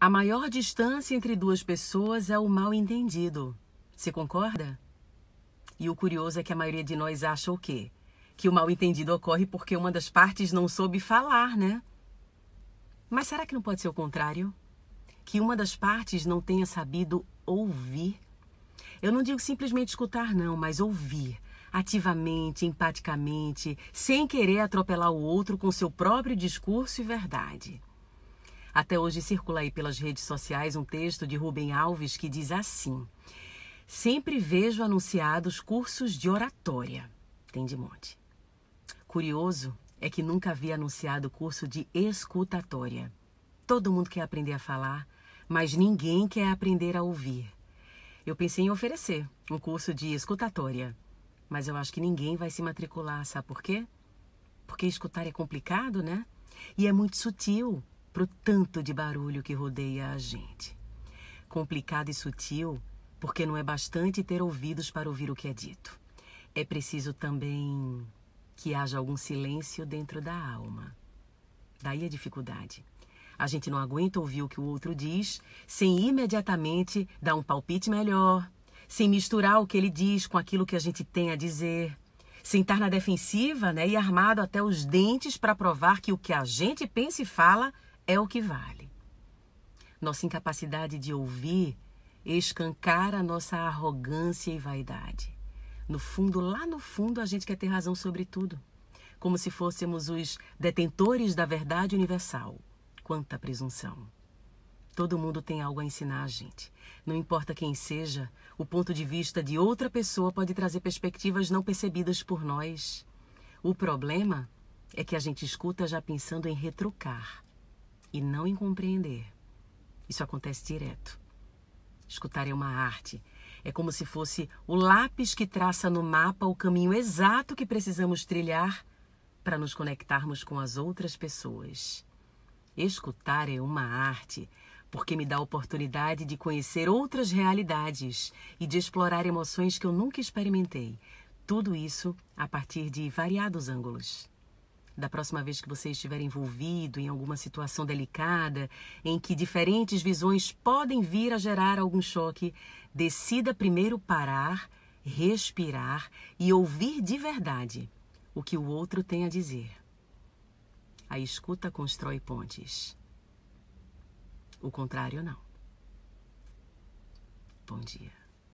A maior distância entre duas pessoas é o mal entendido. Você concorda? E o curioso é que a maioria de nós acha o quê? Que o mal entendido ocorre porque uma das partes não soube falar, né? Mas será que não pode ser o contrário? Que uma das partes não tenha sabido ouvir? Eu não digo simplesmente escutar, não, mas ouvir ativamente, empaticamente, sem querer atropelar o outro com seu próprio discurso e verdade. Até hoje circula aí pelas redes sociais um texto de Rubem Alves que diz assim: Sempre vejo anunciados cursos de oratória. Tem de monte. Curioso é que nunca havia anunciado curso de escutatória. Todo mundo quer aprender a falar, mas ninguém quer aprender a ouvir. Eu pensei em oferecer um curso de escutatória, mas eu acho que ninguém vai se matricular, sabe por quê? Porque escutar é complicado, né? E é muito sutil pro tanto de barulho que rodeia a gente. Complicado e sutil, porque não é bastante ter ouvidos para ouvir o que é dito. É preciso também que haja algum silêncio dentro da alma. Daí a dificuldade. A gente não aguenta ouvir o que o outro diz sem imediatamente dar um palpite melhor, sem misturar o que ele diz com aquilo que a gente tem a dizer, sem estar na defensiva né, e armado até os dentes para provar que o que a gente pensa e fala é o que vale. Nossa incapacidade de ouvir escancara a nossa arrogância e vaidade. No fundo, lá no fundo, a gente quer ter razão sobre tudo, como se fôssemos os detentores da verdade universal. Quanta presunção! Todo mundo tem algo a ensinar a gente. Não importa quem seja, o ponto de vista de outra pessoa pode trazer perspectivas não percebidas por nós. O problema é que a gente escuta já pensando em retrucar, e não em compreender. Isso acontece direto. Escutar é uma arte. É como se fosse o lápis que traça no mapa o caminho exato que precisamos trilhar para nos conectarmos com as outras pessoas. Escutar é uma arte, porque me dá a oportunidade de conhecer outras realidades e de explorar emoções que eu nunca experimentei. Tudo isso a partir de variados ângulos da próxima vez que você estiver envolvido em alguma situação delicada, em que diferentes visões podem vir a gerar algum choque, decida primeiro parar, respirar e ouvir de verdade o que o outro tem a dizer. A escuta constrói pontes. O contrário, não. Bom dia.